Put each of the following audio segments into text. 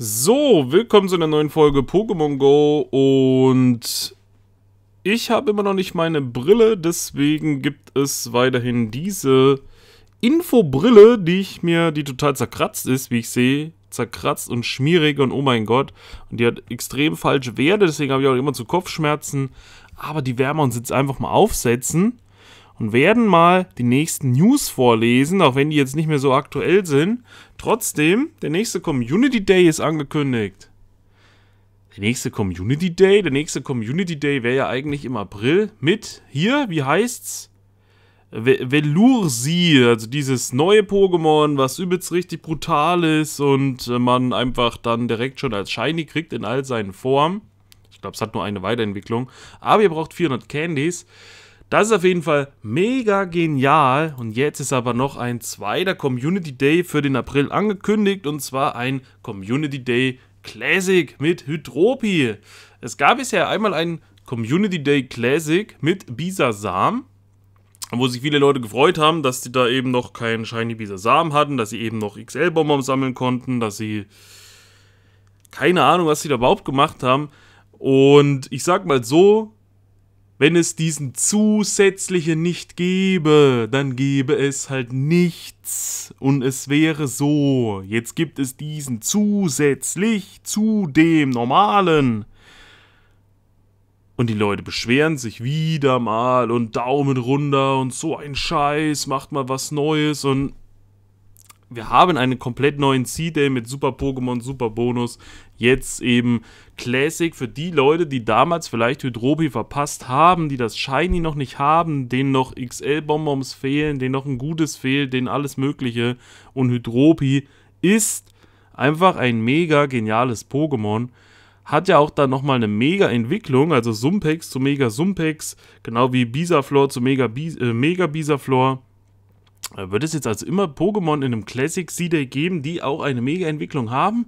So, willkommen zu einer neuen Folge Pokémon Go und ich habe immer noch nicht meine Brille, deswegen gibt es weiterhin diese Infobrille, die ich mir, die total zerkratzt ist, wie ich sehe, zerkratzt und schmierig und oh mein Gott. Und die hat extrem falsche Werte, deswegen habe ich auch immer zu Kopfschmerzen. Aber die werden wir uns jetzt einfach mal aufsetzen und werden mal die nächsten News vorlesen, auch wenn die jetzt nicht mehr so aktuell sind. Trotzdem, der nächste Community Day ist angekündigt. Der nächste Community Day, der nächste Community Day wäre ja eigentlich im April mit hier, wie heißt's? Velursi, also dieses neue Pokémon, was übelst richtig brutal ist und äh, man einfach dann direkt schon als Shiny kriegt in all seinen Formen. Ich glaube, es hat nur eine Weiterentwicklung. Aber ihr braucht 400 Candies. Das ist auf jeden Fall mega genial. Und jetzt ist aber noch ein zweiter Community Day für den April angekündigt. Und zwar ein Community Day Classic mit Hydropi. Es gab bisher einmal einen Community Day Classic mit Bisasam wo sich viele Leute gefreut haben, dass sie da eben noch keinen Shiny Bisasam hatten, dass sie eben noch XL-Bonbon sammeln konnten, dass sie keine Ahnung, was sie da überhaupt gemacht haben. Und ich sag mal so, wenn es diesen zusätzlichen nicht gäbe, dann gäbe es halt nichts. Und es wäre so. Jetzt gibt es diesen zusätzlich zu dem normalen. Und die Leute beschweren sich wieder mal und Daumen runter und so ein Scheiß, macht mal was Neues und wir haben einen komplett neuen C-Day mit Super Pokémon, Super Bonus. Jetzt eben Classic für die Leute, die damals vielleicht Hydrobi verpasst haben, die das Shiny noch nicht haben, denen noch XL-Bonbons fehlen, denen noch ein Gutes fehlt, denen alles Mögliche. Und Hydrobi ist einfach ein mega geniales Pokémon. Hat ja auch dann nochmal eine mega Entwicklung, also Sumpex zu Mega Sumpex, genau wie Bisaflor zu Mega, Bis äh, Mega Bisaflor wird es jetzt also immer Pokémon in einem Classic C-Day geben, die auch eine Mega-Entwicklung haben?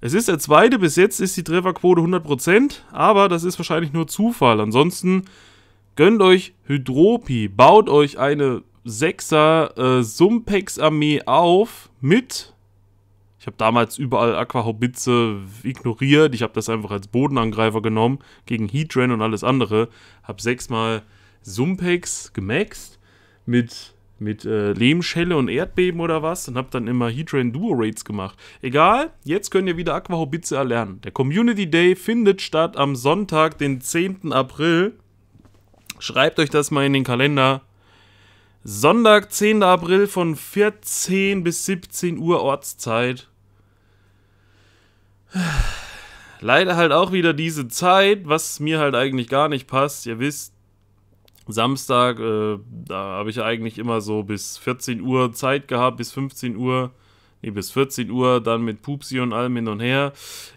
Es ist der zweite, bis jetzt ist die Trefferquote 100%, aber das ist wahrscheinlich nur Zufall. Ansonsten gönnt euch Hydropi, baut euch eine 6er äh, Sumpex-Armee auf mit... Ich habe damals überall Aquahobitze ignoriert, ich habe das einfach als Bodenangreifer genommen, gegen Heatran und alles andere. Habe sechsmal Sumpex gemaxt mit mit äh, Lehmschelle und Erdbeben oder was und habe dann immer Heatran Duo Raids gemacht. Egal, jetzt könnt ihr wieder Aquahobitze erlernen. Der Community Day findet statt am Sonntag, den 10. April. Schreibt euch das mal in den Kalender. Sonntag, 10. April von 14 bis 17 Uhr Ortszeit. Leider halt auch wieder diese Zeit, was mir halt eigentlich gar nicht passt. Ihr wisst, Samstag, äh, da habe ich eigentlich immer so bis 14 Uhr Zeit gehabt, bis 15 Uhr, nee, bis 14 Uhr, dann mit Pupsi und allem hin und her.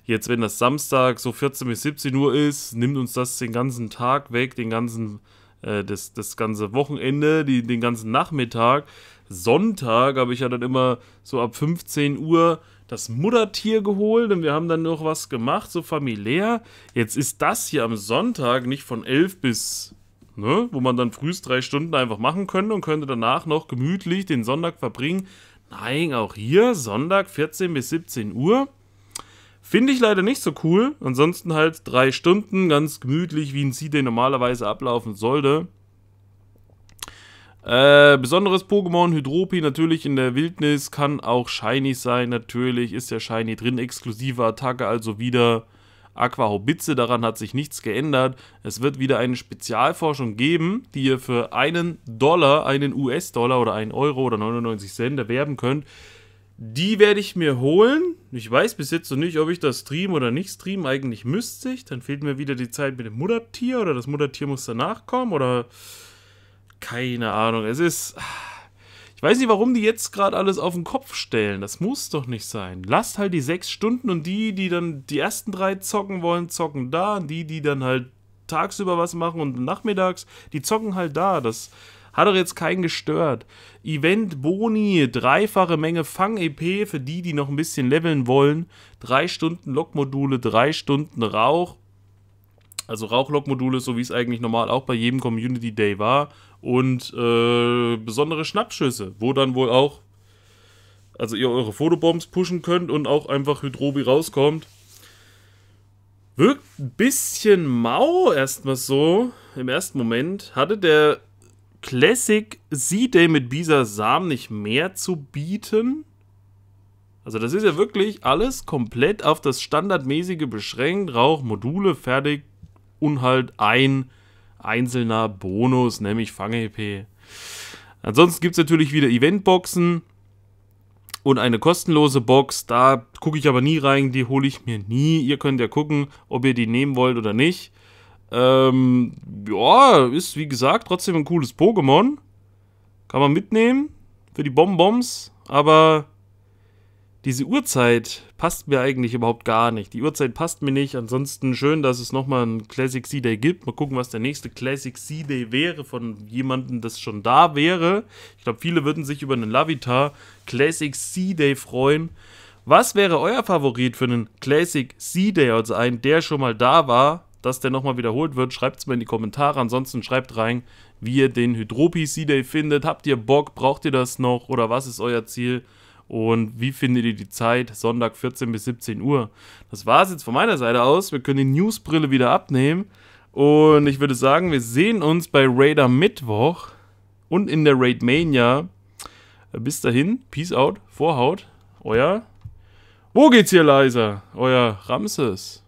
Jetzt, wenn das Samstag so 14 bis 17 Uhr ist, nimmt uns das den ganzen Tag weg, den ganzen, äh, das, das ganze Wochenende, die, den ganzen Nachmittag. Sonntag habe ich ja dann immer so ab 15 Uhr das Muttertier geholt und wir haben dann noch was gemacht, so familiär. Jetzt ist das hier am Sonntag nicht von 11 bis ne? wo man dann frühst drei Stunden einfach machen könnte und könnte danach noch gemütlich den Sonntag verbringen. Nein, auch hier Sonntag 14 bis 17 Uhr. Finde ich leider nicht so cool. Ansonsten halt drei Stunden, ganz gemütlich, wie ein C-Day normalerweise ablaufen sollte. Äh, besonderes Pokémon, Hydropi natürlich in der Wildnis, kann auch Shiny sein, natürlich ist ja Shiny drin, exklusive Attacke, also wieder Aquahobitze, daran hat sich nichts geändert. Es wird wieder eine Spezialforschung geben, die ihr für einen Dollar, einen US-Dollar oder einen Euro oder 99 Cent erwerben könnt. Die werde ich mir holen. Ich weiß bis jetzt noch nicht, ob ich das stream oder nicht stream. Eigentlich müsste ich. Dann fehlt mir wieder die Zeit mit dem Muttertier oder das Muttertier muss danach kommen oder keine Ahnung. Es ist ah, ich weiß nicht, warum die jetzt gerade alles auf den Kopf stellen. Das muss doch nicht sein. Lasst halt die sechs Stunden und die, die dann die ersten drei zocken wollen, zocken da. Und die, die dann halt tagsüber was machen und nachmittags, die zocken halt da. Das hat doch jetzt keinen gestört. Event Boni, dreifache Menge Fang-EP für die, die noch ein bisschen leveln wollen. Drei Stunden Lokmodule, drei Stunden Rauch. Also Rauchlokmodule, so wie es eigentlich normal auch bei jedem Community Day war und äh, besondere Schnappschüsse, wo dann wohl auch, also ihr eure Fotobombs pushen könnt und auch einfach Hydrobi rauskommt. Wirkt ein bisschen mau erstmal so im ersten Moment. Hatte der Classic C-Day mit Bisa Samen nicht mehr zu bieten? Also das ist ja wirklich alles komplett auf das standardmäßige beschränkt. Rauch, Module, fertig, Unhalt, ein, einzelner Bonus, nämlich fange ep Ansonsten gibt es natürlich wieder Eventboxen und eine kostenlose Box. Da gucke ich aber nie rein, die hole ich mir nie. Ihr könnt ja gucken, ob ihr die nehmen wollt oder nicht. Ähm, ja, ist wie gesagt trotzdem ein cooles Pokémon. Kann man mitnehmen für die Bonbons, aber diese Uhrzeit passt mir eigentlich überhaupt gar nicht. Die Uhrzeit passt mir nicht. Ansonsten schön, dass es nochmal einen Classic C-Day gibt. Mal gucken, was der nächste Classic C-Day wäre von jemandem, das schon da wäre. Ich glaube, viele würden sich über einen Lavita Classic C-Day freuen. Was wäre euer Favorit für einen Classic C-Day? Also einen, der schon mal da war, dass der nochmal wiederholt wird. Schreibt es mir in die Kommentare. Ansonsten schreibt rein, wie ihr den Hydropi C-Day findet. Habt ihr Bock? Braucht ihr das noch? Oder was ist euer Ziel? Und wie findet ihr die Zeit? Sonntag 14 bis 17 Uhr. Das war es jetzt von meiner Seite aus. Wir können die Newsbrille wieder abnehmen. Und ich würde sagen, wir sehen uns bei Raider Mittwoch und in der Raid Mania. Bis dahin, Peace out, Vorhaut, euer. Wo geht's hier leiser? Euer Ramses.